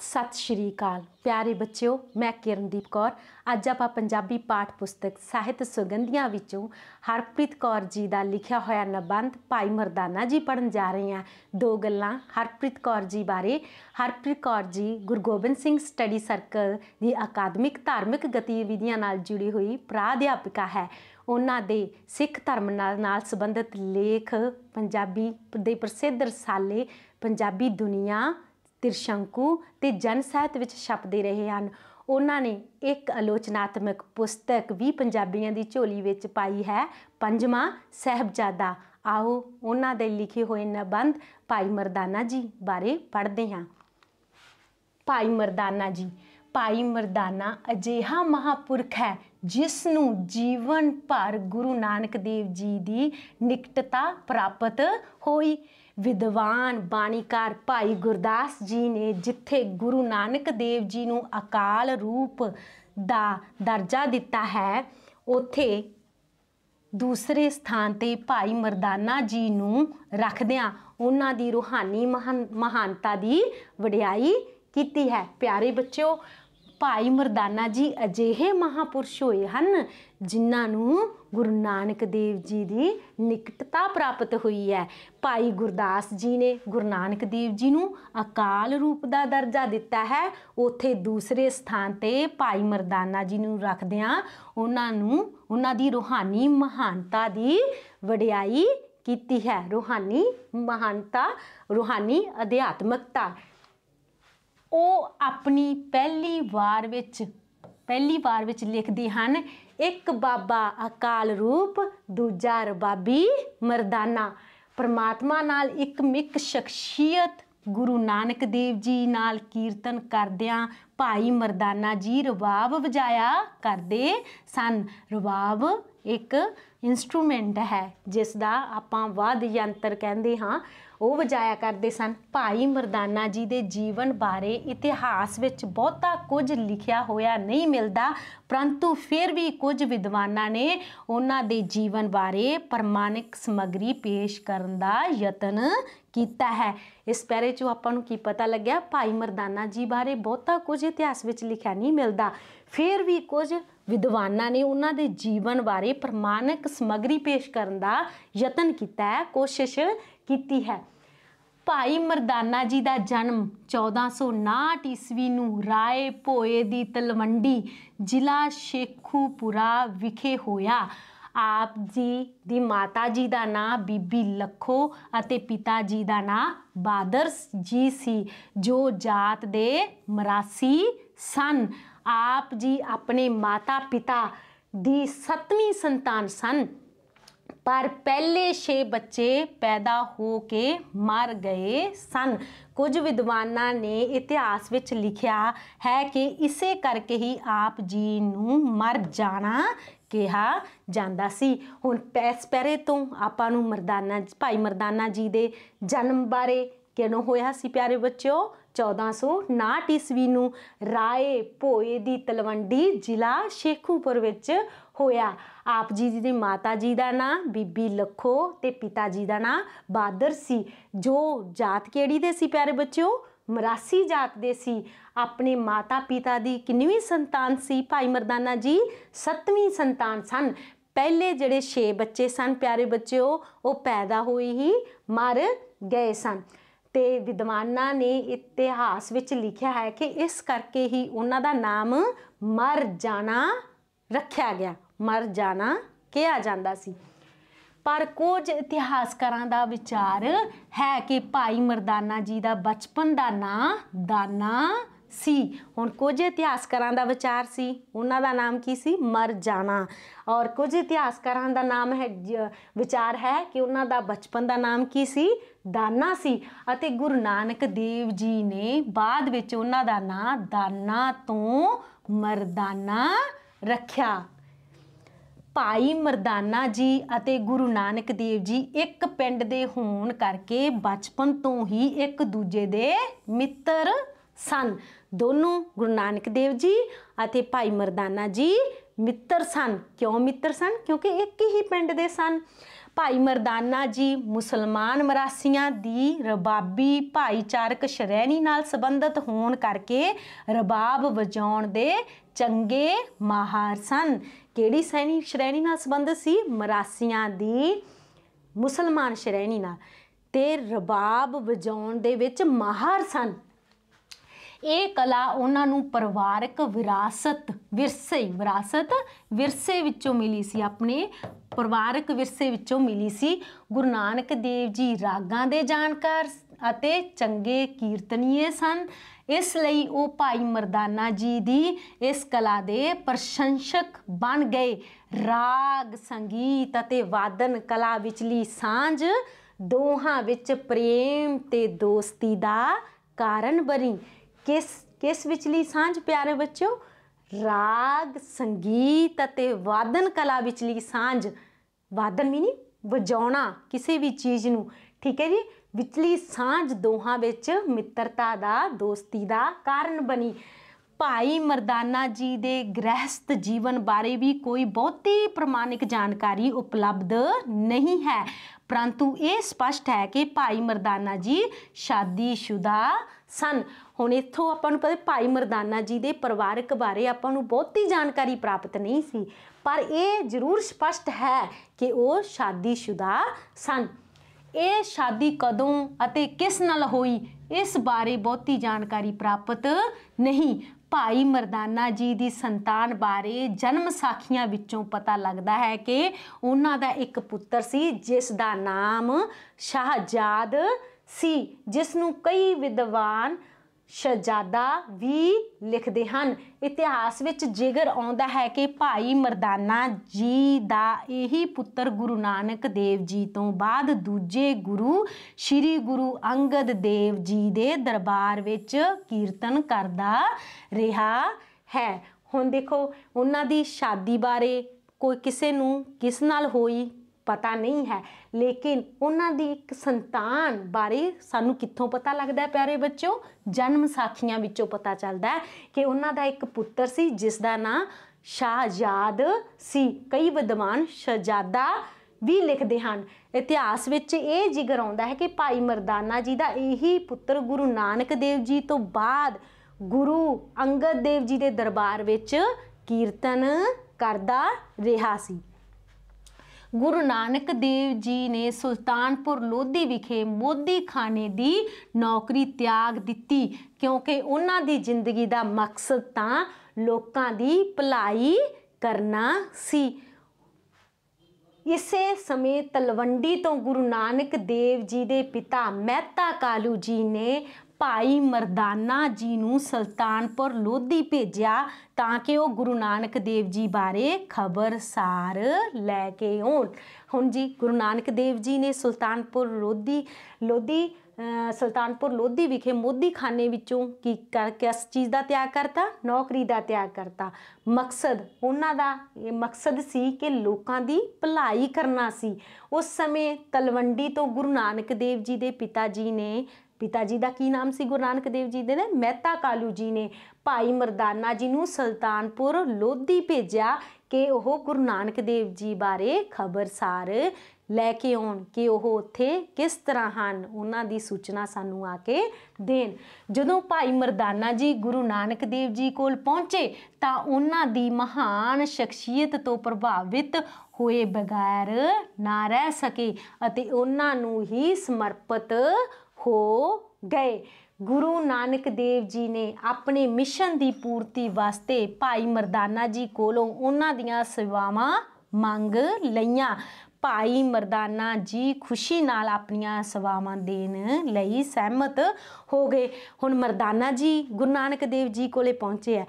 ਸਤਿ ਸ਼੍ਰੀ ਅਕਾਲ ਪਿਆਰੇ ਬੱਚਿਓ ਮੈਂ ਕਿਰਨਦੀਪ ਕੌਰ ਅੱਜ ਆਪਾਂ ਪੰਜਾਬੀ ਪਾਠ ਪੁਸਤਕ ਸਾਹਿਤ ਸੁਗੰਧੀਆਂ ਵਿੱਚੋਂ ਹਰਪ੍ਰੀਤ ਕੌਰ ਜੀ ਦਾ ਲਿਖਿਆ ਹੋਇਆ ਨਿਬੰਧ ਭਾਈ ਮਰਦਾਨਾ ਜੀ ਪੜਨ ਜਾ ਰਹੇ ਹਾਂ ਦੋ ਗੱਲਾਂ ਹਰਪ੍ਰੀਤ ਕੌਰ ਜੀ ਬਾਰੇ ਹਰਪ੍ਰੀਤ ਕੌਰ ਜੀ ਗੁਰੂ ਗੋਬਿੰਦ ਸਿੰਘ ਸਟੱਡੀ ਸਰਕਲ ਦੀ ਅਕਾਦਮਿਕ ਧਾਰਮਿਕ ਗਤੀਵਿਧੀਆਂ ਨਾਲ ਜੁੜੀ ਹੋਈ ਪ੍ਰਾਧਿਆਪਿਕਾ ਹੈ ਉਹਨਾਂ ਦੇ ਸਿੱਖ ਧਰਮ ਨਾਲ ਨਾਲ ਸੰਬੰਧਿਤ ਲੇਖ ਪੰਜਾਬੀ ਦੇ ਪ੍ਰਸਿੱਧ ਰਸਾਲੇ ਪੰਜਾਬੀ ਦੁਨੀਆ ਤਿਰਸ਼ੰਕੂ ਤੇ ਜਨਸਾਹਿਤ ਵਿੱਚ ਛਪਦੇ ਰਹੇ ਹਨ ਉਹਨਾਂ ਨੇ ਇੱਕ ਆਲੋਚਨਾਤਮਕ ਪੁਸਤਕ ਵੀ ਪੰਜਾਬੀਆਂ ਦੀ ਝੋਲੀ ਵਿੱਚ ਪਾਈ ਹੈ ਪੰਜਵਾ ਸਹਿਬਜ਼ਾਦਾ ਆਓ ਉਹਨਾਂ ਦੇ ਲਿਖੇ ਹੋਏ ਨਿਬੰਧ ਭਾਈ ਮਰਦਾਨਾ ਜੀ ਬਾਰੇ ਪੜ੍ਹਦੇ ਹਾਂ ਭਾਈ ਮਰਦਾਨਾ ਜੀ ਭਾਈ ਮਰਦਾਨਾ ਅਜੇਹਾ ਮਹਾਪੁਰਖ ਹੈ ਜਿਸ ਨੂੰ ਜੀਵਨ ਭਰ ਗੁਰੂ ਨਾਨਕ ਦੇਵ ਜੀ ਦੀ ਨਿਕਟਤਾ ਪ੍ਰਾਪਤ ਹੋਈ ਵਿਦਵਾਨ ਬਾਣੀਕਾਰ ਭਾਈ ਗੁਰਦਾਸ ਜੀ ਨੇ ਜਿੱਥੇ ਗੁਰੂ ਨਾਨਕ ਦੇਵ ਜੀ ਨੂੰ ਅਕਾਲ ਰੂਪ ਦਾ ਦਰਜਾ ਦਿੱਤਾ ਹੈ ਉਥੇ ਦੂਸਰੇ ਸਥਾਨ ਤੇ ਭਾਈ ਮਰਦਾਨਾ ਜੀ ਨੂੰ ਰੱਖਦਿਆਂ ਉਹਨਾਂ ਦੀ ਰੂਹਾਨੀ ਮਹਾਨਤਾ ਦੀ ਵਡਿਆਈ ਕੀਤੀ ਹੈ ਪਿਆਰੇ ਬੱਚਿਓ ਭਾਈ ਮਰਦਾਨਾ ਜੀ ਅਜਿਹੇ ਮਹਾਪੁਰਸ਼ ਹੋਏ ਹਨ ਜਿਨ੍ਹਾਂ ਨੂੰ ਗੁਰੂ ਨਾਨਕ ਦੇਵ ਜੀ ਦੀ ਨਿਕਟਤਾ ਪ੍ਰਾਪਤ ਹੋਈ ਹੈ ਭਾਈ ਗੁਰਦਾਸ ਜੀ ਨੇ ਗੁਰੂ ਨਾਨਕ ਦੇਵ ਜੀ ਨੂੰ ਅਕਾਲ ਰੂਪ ਦਾ ਦਰਜਾ ਦਿੱਤਾ ਹੈ ਉਥੇ ਦੂਸਰੇ ਸਥਾਨ ਤੇ ਭਾਈ ਮਰਦਾਨਾ ਜੀ ਨੂੰ ਰੱਖਦਿਆਂ ਉਹਨਾਂ ਨੂੰ ਉਹਨਾਂ ਦੀ ਰੋਹਾਨੀ ਮਹਾਨਤਾ ਦੀ ਵਡਿਆਈ ਕੀਤੀ ਹੈ ਰੋਹਾਨੀ ਮਹਾਨਤਾ ਰੋਹਾਨੀ ਅਧਿਆਤਮਕਤਾ ਉਹ ਆਪਣੀ ਪਹਿਲੀ ਵਾਰ ਵਿੱਚ ਪਹਿਲੀ ਵਾਰ ਵਿੱਚ ਲਿਖਦੇ ਹਨ ਇੱਕ ਬਾਬਾ ਅਕਾਲ ਰੂਪ ਦੂਜਾ ਰਬਾਬੀ ਮਰਦਾਨਾ ਪਰਮਾਤਮਾ ਨਾਲ ਇੱਕ ਮਿੱਕ ਸ਼ਖਸੀਅਤ ਗੁਰੂ ਨਾਨਕ ਦੇਵ ਜੀ ਨਾਲ ਕੀਰਤਨ ਕਰਦਿਆਂ ਭਾਈ ਮਰਦਾਨਾ ਜੀ ਰਬਾਬ ਵਜਾਇਆ ਕਰਦੇ ਸਨ ਰਬਾਬ ਇੱਕ ਇਨਸਟਰੂਮੈਂਟ ਹੈ ਜਿਸ ਦਾ ਆਪਾਂ ਵਾਦ ਯੰਤਰ ਕਹਿੰਦੇ ਹਾਂ ਉਹ ਵਜਾਇਆ ਕਰਦੇ ਸਨ ਭਾਈ ਮਰਦਾਨਾ ਜੀ ਦੇ ਜੀਵਨ ਬਾਰੇ ਇਤਿਹਾਸ ਵਿੱਚ ਬਹੁਤਾ ਕੁਝ ਲਿਖਿਆ ਹੋਇਆ ਨਹੀਂ ਮਿਲਦਾ ਪਰੰਤੂ ਫਿਰ ਵੀ ਕੁਝ ਵਿਦਵਾਨਾਂ ਨੇ ਉਹਨਾਂ ਦੇ ਜੀਵਨ ਬਾਰੇ ਪ੍ਰਮਾਣਿਕ ਸਮਗਰੀ ਪੇਸ਼ ਕਰਨ ਦਾ ਯਤਨ ਕੀਤਾ ਹੈ ਇਸ ਪੈਰੇ ਚੋਂ ਆਪਾਂ ਨੂੰ ਕੀ ਪਤਾ ਲੱਗਿਆ ਭਾਈ ਮਰਦਾਨਾ ਜੀ ਬਾਰੇ ਬਹੁਤਾ ਕੁਝ ਇਤਿਹਾਸ ਵਿੱਚ ਲਿਖਿਆ ਨਹੀਂ ਮਿਲਦਾ ਫਿਰ ਵੀ ਕੁਝ ਵਿਦਵਾਨਾਂ ਨੇ ਉਹਨਾਂ ਦੇ ਜੀਵਨ ਬਾਰੇ ਪ੍ਰਮਾਣਿਕ ਸਮਗਰੀ ਪੇਸ਼ ਕਰਨ ਦਾ ਯਤਨ ਕੀਤਾ ਹੈ ਕੋਸ਼ਿਸ਼ ਕੀਤੀ ਹੈ ਭਾਈ ਮਰਦਾਨਾ ਜੀ ਦਾ ਜਨਮ 1459 ਈਸਵੀ ਨੂੰ ਰਾਏ ਭੋਏ ਦੀ ਤਲਵੰਡੀ ਜ਼ਿਲ੍ਹਾ ਸ਼ੇਖੂਪੁਰਾ ਵਿਖੇ ਹੋਇਆ ਆਪ ਜੀ ਦੀ ਮਾਤਾ ਜੀ ਦਾ ਨਾਂ ਬੀਬੀ ਲਖੋ ਅਤੇ ਪਿਤਾ ਜੀ ਦਾ ਨਾਂ ਬਾਦਰਸ ਜੀ ਸੀ ਜੋ ਜਾਤ ਦੇ ਮਰਾਸੀ ਸਨ ਆਪ ਜੀ ਆਪਣੇ ਮਾਤਾ ਪਿਤਾ ਦੀ ਸਤਵੀਂ ਸੰਤਾਨ ਸਨ ਪਰ ਪਹਿਲੇ 6 ਬੱਚੇ ਪੈਦਾ ਹੋ ਕੇ ਮਰ ਗਏ ਸਨ ਕੁਝ ਵਿਦਵਾਨਾਂ ਨੇ ਇਤਿਹਾਸ ਵਿੱਚ ਲਿਖਿਆ ਹੈ ਕਿ ਇਸੇ ਕਰਕੇ ਹੀ ਆਪ ਜੀ ਨੂੰ ਮਰ ਜਾਣਾ ਕਿਹਾ ਜਾਂਦਾ ਸੀ ਹੁਣ ਪੈਸ ਪੈਰੇ ਤੋਂ ਆਪਾਂ ਨੂੰ ਮਰਦਾਨਾ ਭਾਈ ਮਰਦਾਨਾ ਜੀ ਦੇ ਜਨਮ ਬਾਰੇ ਕਿਹਨੋਂ ਹੋਇਆ ਸੀ ਪਿਆਰੇ ਬੱਚਿਓ 1459 ਈਸਵੀ ਨੂੰ ਰਾਏ ਭੋਏ ਦੀ ਤਲਵੰਡੀ ਜ਼ਿਲ੍ਹਾ ਸ਼ੇਖੂਪੁਰ ਵਿੱਚ ਹੋਇਆ ਆਪ ਜੀ ਦੀ ਮਾਤਾ ਜੀ ਦਾ ਨਾਂ ਬੀਬੀ ਲਖੋ ਤੇ ਪਿਤਾ ਜੀ ਦਾ ਨਾਂ ਬਾਦਰ ਸੀ ਜੋ ਜਾਤ ਕਿਹੜੀ ਦੇ ਸੀ ਪਿਆਰੇ ਬੱਚਿਓ ਮਰਾਸੀ ਜਾਤ ਦੇ ਸੀ ਆਪਣੇ ਮਾਤਾ ਪਿਤਾ ਦੀ ਕਿੰਨਵੀਂ ਸੰਤਾਨ ਸੀ ਭਾਈ ਮਰਦਾਨਾ ਜੀ 7ਵੀਂ ਸੰਤਾਨ ਸਨ ਪਹਿਲੇ ਜਿਹੜੇ 6 ਬੱਚੇ ਸਨ ਪਿਆਰੇ ਬੱਚਿਓ ਉਹ ਪੈਦਾ ਹੋਈ ਹੀ ਮਰ ਗਏ ਸਨ ਤੇ ਵਿਦਵਾਨਾਂ ਨੇ ਇਤਿਹਾਸ ਵਿੱਚ ਲਿਖਿਆ ਹੈ ਕਿ ਇਸ ਕਰਕੇ ਹੀ ਉਹਨਾਂ ਦਾ ਨਾਮ ਮਰ ਜਾਣਾ ਰੱਖਿਆ ਗਿਆ ਮਰ ਜਾਣਾ ਕਿਹਾ ਜਾਂਦਾ ਸੀ ਪਰ ਕੁਝ ਇਤਿਹਾਸਕਾਰਾਂ ਦਾ ਵਿਚਾਰ ਹੈ ਕਿ ਭਾਈ ਮਰਦਾਨਾ ਜੀ ਦਾ ਬਚਪਨ ਦਾ ਨਾਂ ਦਾਨਾ ਸੀ ਹੁਣ ਕੁਝ ਇਤਿਹਾਸਕਾਰਾਂ ਦਾ ਵਿਚਾਰ ਸੀ ਉਹਨਾਂ ਦਾ ਨਾਮ ਕੀ ਸੀ ਮਰ ਜਾਣਾ ਔਰ ਕੁਝ ਇਤਿਹਾਸਕਾਰਾਂ ਦਾ ਨਾਮ ਹੈ ਵਿਚਾਰ ਹੈ ਕਿ ਉਹਨਾਂ ਦਾ ਬਚਪਨ ਦਾ ਨਾਮ ਕੀ ਸੀ ਦਾਨਾ ਸੀ ਅਤੇ ਗੁਰੂ ਨਾਨਕ ਦੇਵ ਜੀ ਨੇ ਬਾਅਦ ਵਿੱਚ ਉਹਨਾਂ ਦਾ ਨਾਂ ਦਾਨਾ ਤੋਂ ਮਰਦਾਨਾ ਰੱਖਿਆ ਭਾਈ ਮਰਦਾਨਾ ਜੀ ਅਤੇ ਗੁਰੂ ਨਾਨਕ ਦੇਵ ਜੀ ਇੱਕ ਪਿੰਡ ਦੇ ਹੋਣ ਕਰਕੇ ਬਚਪਨ ਤੋਂ ਹੀ ਇੱਕ ਦੂਜੇ ਦੇ ਮਿੱਤਰ ਸਨ ਦੋਨੋਂ ਗੁਰੂ ਨਾਨਕ ਦੇਵ ਜੀ ਅਤੇ ਭਾਈ ਮਰਦਾਨਾ ਜੀ ਮਿੱਤਰ ਸਨ ਕਿਉਂ ਮਿੱਤਰ ਸਨ ਕਿਉਂਕਿ ਇੱਕ ਹੀ ਪਿੰਡ ਦੇ ਸਨ ਭਾਈ ਮਰਦਾਨਾ ਜੀ ਮੁਸਲਮਾਨ ਮਰਾਸੀਆਂ ਦੀ ਰਬਾਬੀ ਭਾਈਚਾਰਕ ਸ਼੍ਰੇਣੀ ਨਾਲ ਸੰਬੰਧਿਤ ਹੋਣ ਕਰਕੇ ਰਬਾਬ ਵਜਾਉਣ ਦੇ ਚੰਗੇ ਮਾਹਰ ਸਨ ਕਿਹੜੀ ਸੈਣੀ ਸ਼੍ਰੇਣੀ ਨਾਲ ਸੰਬੰਧ ਸੀ ਮਰਾਸੀਆਂ ਦੀ ਮੁਸਲਮਾਨ ਸ਼੍ਰੇਣੀ ਨਾਲ ਤੇ ਰਬਾਬ ਵਜਾਉਣ ਦੇ ਵਿੱਚ ਮਾਹਰ ਸਨ ਇਹ ਕਲਾ ਉਹਨਾਂ ਨੂੰ ਪਰਿਵਾਰਕ ਵਿਰਾਸਤ ਵਿਰਸੇ ਵਿਰਾਸਤ ਵਿਰਸੇ ਵਿੱਚੋਂ ਮਿਲੀ ਸੀ ਆਪਣੇ ਪਰਿਵਾਰਕ ਵਿਰਸੇ ਵਿੱਚੋਂ ਮਿਲੀ ਸੀ ਗੁਰੂ ਨਾਨਕ ਦੇਵ ਜੀ ਰਾਗਾਂ ਦੇ ਜਾਣਕਾਰ ਅਤੇ ਚੰਗੇ ਕੀਰਤਨੀਏ ਸਨ ਇਸ ਲਈ ਉਹ ਭਾਈ ਮਰਦਾਨਾ ਜੀ ਦੀ ਇਸ ਕਲਾ ਦੇ ਪ੍ਰਸ਼ੰਸਕ ਬਣ ਗਏ ਰਾਗ ਸੰਗੀਤ ਅਤੇ ਵਾਦਨ ਕਲਾ ਵਿਚਲੀ ਸਾਂਝ ਦੋਹਾਂ ਵਿੱਚ ਪ੍ਰੇਮ ਤੇ ਦੋਸਤੀ ਦਾ ਕਾਰਨ ਬਣੀ ਕਿਸ ਕਿਸ ਵਿਚਲੀ ਸਾਂਝ ਪਿਆਰੇ ਬੱਚਿਓ ਰਾਗ ਸੰਗੀਤ ਅਤੇ ਵਾਦਨ ਕਲਾ ਵਿਚਲੀ ਸਾਂਝ ਵਾਦਨ ਮੀਨੀ ਵਜਾਉਣਾ ਕਿਸੇ ਵੀ ਚੀਜ਼ ਨੂੰ ਠੀਕ ਹੈ ਜੀ ਵਿਚਲੀ ਸਾਂਝ ਦੋਹਾਂ ਵਿੱਚ ਮਿੱਤਰਤਾ ਦਾ ਦੋਸਤੀ ਦਾ ਕਾਰਨ ਬਣੀ ਭਾਈ ਮਰਦਾਨਾ ਜੀ ਦੇ ਗ੍ਰਹਿਸਤ ਜੀਵਨ ਬਾਰੇ ਵੀ ਕੋਈ ਬਹੁਤੀ ਪ੍ਰਮਾਣਿਕ ਜਾਣਕਾਰੀ ਉਪਲਬਧ ਨਹੀਂ ਹੈ ਪਰੰਤੂ ਇਹ ਸਪਸ਼ਟ ਹੈ ਕਿ ਭਾਈ ਮਰਦਾਨਾ ਜੀ ਸ਼ਾਦੀशुदा ਸਨ ਹੁਣ ਇੱਥੋਂ ਆਪਾਂ ਨੂੰ ਪਤਾ ਭਾਈ ਮਰਦਾਨਾ ਜੀ ਦੇ ਪਰਿਵਾਰਕ ਬਾਰੇ ਆਪਾਂ ਨੂੰ ਬਹੁਤੀ ਜਾਣਕਾਰੀ ਪ੍ਰਾਪਤ ਨਹੀਂ ਸੀ ਪਰ ਇਹ ਜ਼ਰੂਰ ਸਪਸ਼ਟ ਹੈ ਕਿ ਉਹ ਸ਼ਾਦੀशुदा ਸਨ ਇਹ ਸ਼ਾਦੀ ਕਦੋਂ ਅਤੇ ਕਿਸ ਨਾਲ ਹੋਈ ਇਸ ਬਾਰੇ ਬਹੁਤੀ ਜਾਣਕਾਰੀ ਪ੍ਰਾਪਤ ਨਹੀਂ ਭਾਈ ਮਰਦਾਨਾ ਜੀ ਦੀ ਸੰਤਾਨ ਬਾਰੇ ਜਨਮ ਸਾਖੀਆਂ ਵਿੱਚੋਂ ਪਤਾ ਲੱਗਦਾ ਹੈ ਕਿ ਉਹਨਾਂ ਦਾ ਇੱਕ ਪੁੱਤਰ ਸੀ ਜਿਸ ਦਾ ਨਾਮ ਸ਼ਾਹਜਾਦ ਸੀ ਜਿਸ ਨੂੰ ਕਈ ਵਿਦਵਾਨ ਸ਼ਹਜ਼ਾਦਾ ਵੀ ਲਿਖਦੇ ਹਨ ਇਤਿਹਾਸ ਵਿੱਚ ਜਿਗਰ ਆਉਂਦਾ ਹੈ ਕਿ ਭਾਈ ਮਰਦਾਨਾ ਜੀ ਦਾ ਇਹੀ ਪੁੱਤਰ ਗੁਰੂ ਨਾਨਕ ਦੇਵ ਜੀ ਤੋਂ ਬਾਅਦ ਦੂਜੇ ਗੁਰੂ ਸ੍ਰੀ ਗੁਰੂ ਅੰਗਦ ਦੇਵ ਜੀ ਦੇ ਦਰਬਾਰ ਵਿੱਚ ਕੀਰਤਨ ਕਰਦਾ ਰਿਹਾ ਹੈ ਹੁਣ ਦੇਖੋ ਉਹਨਾਂ ਦੀ ਸ਼ਾਦੀ ਬਾਰੇ ਕੋਈ ਕਿਸੇ ਨੂੰ ਕਿਸ ਨਾਲ ਹੋਈ ਪਤਾ ਨਹੀਂ ਹੈ ਲੇਕਿਨ ਉਹਨਾਂ ਦੀ ਇੱਕ ਸੰਤਾਨ ਬਾਰੇ ਸਾਨੂੰ ਕਿੱਥੋਂ ਪਤਾ ਲੱਗਦਾ ਹੈ ਪਿਆਰੇ ਬੱਚਿਓ ਜਨਮ ਸਾਖੀਆਂ ਵਿੱਚੋਂ ਪਤਾ ਚੱਲਦਾ ਹੈ ਕਿ ਉਹਨਾਂ ਦਾ ਇੱਕ ਪੁੱਤਰ ਸੀ ਜਿਸ ਦਾ ਨਾਂ ਸ਼ਾਹਜਾਦ ਸੀ ਕਈ ਵਿਦਵਾਨ ਸ਼ਹਜ਼ਾਦਾ ਵੀ ਲਿਖਦੇ ਹਨ ਇਤਿਹਾਸ ਵਿੱਚ ਇਹ ਜ਼ਿਕਰ ਆਉਂਦਾ ਹੈ ਕਿ ਭਾਈ ਮਰਦਾਨਾ ਜੀ ਦਾ ਇਹੀ ਪੁੱਤਰ ਗੁਰੂ ਨਾਨਕ ਦੇਵ ਜੀ ਤੋਂ ਬਾਅਦ ਗੁਰੂ ਅੰਗਦ ਦੇਵ ਜੀ ਦੇ ਦਰਬਾਰ ਵਿੱਚ ਕੀਰਤਨ ਕਰਦਾ ਰਿਹਾ ਸੀ ਗੁਰੂ ਨਾਨਕ ਦੇਵ ਜੀ ਨੇ ਸੁਲਤਾਨਪੁਰ ਲੋਧੀ ਵਿਖੇ ਮੋਦੀ ਖਾਨੇ ਦੀ ਨੌਕਰੀ ਤਿਆਗ ਦਿੱਤੀ ਕਿਉਂਕਿ ਉਹਨਾਂ ਦੀ ਜ਼ਿੰਦਗੀ ਦਾ ਮਕਸਦ ਤਾਂ ਲੋਕਾਂ ਦੀ ਭਲਾਈ ਕਰਨਾ ਸੀ ਇਸੇ ਸਮੇਂ ਤਲਵੰਡੀ ਤੋਂ ਗੁਰੂ ਨਾਨਕ ਦੇਵ ਜੀ ਦੇ ਪਿਤਾ ਮਹਿਤਾ ਕਾਲੂ ਜੀ ਨੇ ਭਾਈ ਮਰਦਾਨਾ ਜੀ ਨੂੰ ਸੁਲਤਾਨਪੁਰ ਲੋਧੀ ਭੇਜਿਆ ਤਾਂ ਕਿ ਉਹ ਗੁਰੂ ਨਾਨਕ ਦੇਵ ਜੀ ਬਾਰੇ ਖਬਰਸਾਰ ਲੈ ਕੇ ਆਉਣ ਹੁਣ ਜੀ ਗੁਰੂ ਨਾਨਕ ਦੇਵ ਜੀ ਨੇ ਸੁਲਤਾਨਪੁਰ ਲੋਧੀ ਲੋਧੀ ਸੁਲਤਾਨਪੁਰ ਲੋਧੀ ਵਿਖੇ ਮੋਦੀ ਖਾਨੇ ਵਿੱਚੋਂ ਕੀ ਕਰ ਕਿਸ ਚੀਜ਼ ਦਾ ਤਿਆਗ ਕਰਤਾ ਨੌਕਰੀ ਦਾ ਤਿਆਗ ਕਰਤਾ ਮਕਸਦ ਉਹਨਾਂ ਦਾ ਇਹ ਮਕਸਦ ਸੀ ਕਿ ਲੋਕਾਂ ਦੀ ਭਲਾਈ ਕਰਨਾ ਸੀ ਉਸ ਸਮੇਂ ਤਲਵੰਡੀ ਤੋਂ ਗੁਰੂ ਨਾਨਕ ਦੇਵ ਜੀ ਦੇ ਪਿਤਾ ਜੀ ਨੇ ਪਿਤਾ ਜੀ ਦਾ ਕੀ ਨਾਮ ਸੀ ਗੁਰੂ ਨਾਨਕ ਦੇਵ ਜੀ ਦੇ ਮਹਿਤਾ ਕਾਲੂ ਜੀ ਨੇ ਭਾਈ ਮਰਦਾਨਾ ਜੀ ਨੂੰ ਸੁਲਤਾਨਪੁਰ ਲੋਧੀ ਭੇਜਿਆ ਕਿ ਉਹ ਗੁਰੂ ਨਾਨਕ ਦੇਵ ਜੀ ਬਾਰੇ ਖਬਰਸਾਰ ਲੈ ਕੇ ਆਉਣ ਕਿ ਉਹ ਉੱਥੇ ਕਿਸ ਤਰ੍ਹਾਂ ਹਨ ਉਹਨਾਂ ਦੀ ਸੂਚਨਾ ਸਾਨੂੰ ਆ ਕੇ ਦੇਣ ਜਦੋਂ ਭਾਈ ਮਰਦਾਨਾ ਜੀ ਗੁਰੂ ਨਾਨਕ ਦੇਵ ਜੀ ਕੋਲ ਪਹੁੰਚੇ ਤਾਂ ਉਹਨਾਂ ਦੀ ਮਹਾਨ ਸ਼ਖਸੀਅਤ ਤੋਂ ਪ੍ਰਭਾਵਿਤ ਹੋਏ ਬਗੈਰ ਨਾ ਰਹਿ ਸਕੇ ਅਤੇ ਉਹਨਾਂ ਨੂੰ ਹੀ ਸਮਰਪਿਤ ਹੋ ਗਏ ਗੁਰੂ ਨਾਨਕ ਦੇਵ ਜੀ ਨੇ ਆਪਣੇ ਮਿਸ਼ਨ ਦੀ ਪੂਰਤੀ ਵਾਸਤੇ ਭਾਈ ਮਰਦਾਨਾ ਜੀ ਕੋਲੋਂ ਉਹਨਾਂ ਦੀਆਂ ਸੇਵਾਵਾਂ ਮੰਗ ਲਈਆਂ ਭਾਈ ਮਰਦਾਨਾ ਜੀ ਖੁਸ਼ੀ ਨਾਲ ਆਪਣੀਆਂ ਸੇਵਾਵਾਂ ਦੇਣ ਲਈ ਸਹਿਮਤ ਹੋ ਗਏ ਹੁਣ ਮਰਦਾਨਾ ਜੀ ਗੁਰੂ ਨਾਨਕ ਦੇਵ ਜੀ ਕੋਲੇ ਪਹੁੰਚੇ ਆ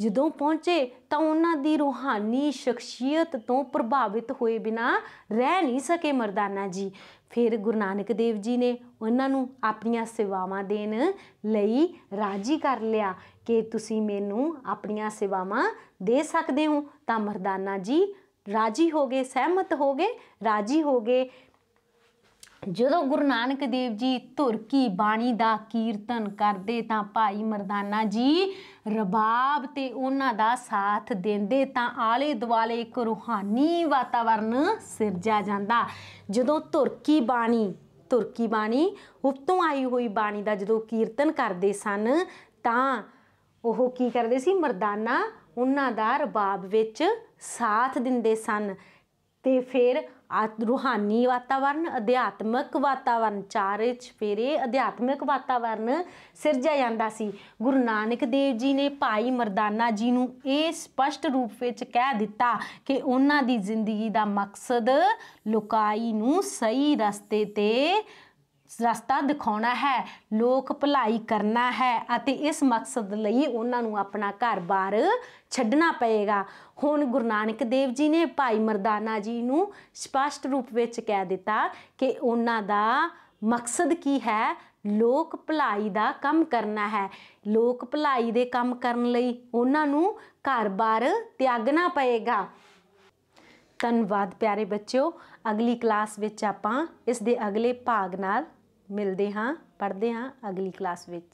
ਜਦੋਂ ਪਹੁੰਚੇ ਤਾਂ ਉਹਨਾਂ ਦੀ ਰੂਹਾਨੀ ਸ਼ਖਸੀਅਤ ਤੋਂ ਪ੍ਰਭਾਵਿਤ ਹੋਏ ਬਿਨਾ ਰਹਿ ਨਹੀਂ ਸਕੇ ਮਰਦਾਨਾ ਜੀ ਫਿਰ ਗੁਰੂ ਨਾਨਕ ਦੇਵ ਜੀ ਨੇ ਉਹਨਾਂ ਨੂੰ ਆਪਣੀਆਂ ਸੇਵਾਵਾਂ ਦੇਣ ਲਈ ਰਾਜੀ ਕਰ ਲਿਆ ਕਿ ਤੁਸੀਂ ਮੈਨੂੰ ਆਪਣੀਆਂ ਸੇਵਾਵਾਂ ਦੇ ਸਕਦੇ ਹੋ ਤਾਂ ਮਰਦਾਨਾ ਜੀ ਰਾਜੀ ਹੋ ਗਏ ਸਹਿਮਤ ਹੋ ਗਏ ਰਾਜੀ ਹੋ ਗਏ ਜਦੋਂ ਗੁਰੂ ਨਾਨਕ ਦੇਵ ਜੀ ਧੁਰ ਕੀ ਬਾਣੀ ਦਾ ਕੀਰਤਨ ਕਰਦੇ ਤਾਂ ਭਾਈ ਮਰਦਾਨਾ ਜੀ ਰਬਾਬ ਤੇ ਉਹਨਾਂ ਦਾ ਸਾਥ ਦਿੰਦੇ ਤਾਂ ਆਲੇ ਦੁਆਲੇ ਇੱਕ ਰੂਹਾਨੀ ਵਾਤਾਵਰਨ ਸਿਰਜਿਆ ਜਾਂਦਾ ਜਦੋਂ ਧੁਰ ਕੀ ਬਾਣੀ ਧੁਰ ਕੀ ਬਾਣੀ ਉਪਤੋਂ ਆਈ ਹੋਈ ਬਾਣੀ ਦਾ ਜਦੋਂ ਕੀਰਤਨ ਕਰਦੇ ਸਨ ਤਾਂ ਉਹ ਕੀ ਕਰਦੇ ਸੀ ਮਰਦਾਨਾ ਉਹਨਾਂ ਦਾ ਰਬਾਬ ਵਿੱਚ ਸਾਥ ਦਿੰਦੇ ਸਨ ਤੇ ਫਿਰ ਰੂਹਾਨੀ ਵਾਤਾਵਰਨ ਅਧਿਆਤਮਕ ਵਾਤਾਵਰਨ ਚਾਰੇ ਫੇਰੇ ਅਧਿਆਤਮਕ ਵਾਤਾਵਰਨ ਸਿਰਜਿਆ ਜਾਂਦਾ ਸੀ ਗੁਰੂ ਨਾਨਕ ਦੇਵ ਜੀ ਨੇ ਭਾਈ ਮਰਦਾਨਾ ਜੀ ਨੂੰ ਇਹ ਸਪਸ਼ਟ ਰੂਪ ਵਿੱਚ ਕਹਿ ਦਿੱਤਾ ਕਿ ਉਹਨਾਂ ਦੀ ਜ਼ਿੰਦਗੀ ਦਾ ਮਕਸਦ ਲੋਕਾਈ ਨੂੰ ਸਹੀ ਰਸਤੇ ਤੇ ਰਸਤਾ ਦਿਖਾਉਣਾ ਹੈ ਲੋਕ ਭਲਾਈ ਕਰਨਾ ਹੈ ਅਤੇ ਇਸ ਮਕਸਦ ਲਈ ਉਹਨਾਂ ਨੂੰ ਆਪਣਾ ਘਰ-ਬਾਰ ਛੱਡਣਾ ਪਏਗਾ ਹੁਣ ਗੁਰੂ ਨਾਨਕ ਦੇਵ ਜੀ ਨੇ ਭਾਈ ਮਰਦਾਨਾ ਜੀ ਨੂੰ ਸਪਸ਼ਟ ਰੂਪ ਵਿੱਚ ਕਹਿ ਦਿੱਤਾ ਕਿ ਉਹਨਾਂ ਦਾ ਮਕਸਦ ਕੀ ਹੈ ਲੋਕ ਭਲਾਈ ਦਾ ਕੰਮ ਕਰਨਾ ਹੈ ਲੋਕ ਭਲਾਈ ਦੇ ਕੰਮ ਕਰਨ ਲਈ ਉਹਨਾਂ ਨੂੰ ਘਰ-ਬਾਰ ਤਿਆਗਣਾ ਪਏਗਾ ਧੰਨਵਾਦ ਪਿਆਰੇ ਬੱਚਿਓ ਅਗਲੀ ਕਲਾਸ ਵਿੱਚ ਆਪਾਂ ਇਸ ਦੇ ਅਗਲੇ ਭਾਗ ਨਾਲ ਮਿਲਦੇ ਹਾਂ ਪੜ੍ਹਦੇ ਹਾਂ ਅਗਲੀ ਕਲਾਸ ਵਿੱਚ